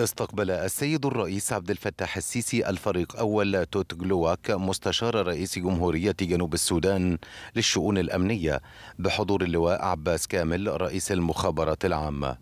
استقبل السيد الرئيس عبد الفتاح السيسي الفريق أول توت جلواك مستشار رئيس جمهورية جنوب السودان للشؤون الأمنية بحضور اللواء عباس كامل رئيس المخابرات العامة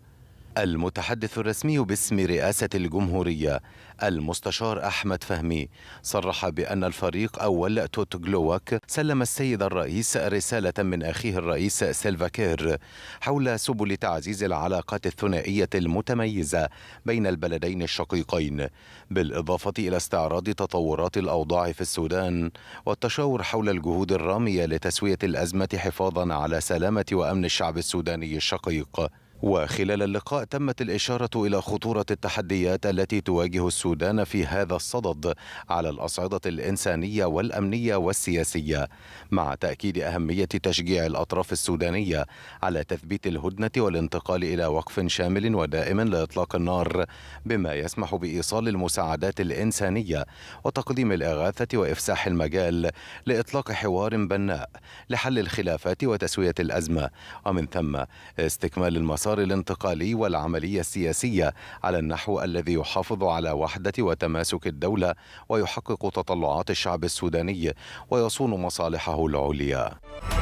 المتحدث الرسمي باسم رئاسة الجمهورية المستشار أحمد فهمي صرح بأن الفريق أول توت جلوك سلم السيد الرئيس رسالة من أخيه الرئيس سيلفا كير حول سبل تعزيز العلاقات الثنائية المتميزة بين البلدين الشقيقين بالإضافة إلى استعراض تطورات الأوضاع في السودان والتشاور حول الجهود الرامية لتسوية الأزمة حفاظا على سلامة وأمن الشعب السوداني الشقيق وخلال اللقاء تمت الإشارة إلى خطورة التحديات التي تواجه السودان في هذا الصدد على الأصعدة الإنسانية والأمنية والسياسية مع تأكيد أهمية تشجيع الأطراف السودانية على تثبيت الهدنة والانتقال إلى وقف شامل ودائم لإطلاق النار بما يسمح بإيصال المساعدات الإنسانية وتقديم الإغاثة وإفساح المجال لإطلاق حوار بناء لحل الخلافات وتسوية الأزمة ومن ثم استكمال المسار الإطار الانتقالي والعملية السياسية على النحو الذي يحافظ على وحدة وتماسك الدولة ويحقق تطلعات الشعب السوداني ويصون مصالحه العليا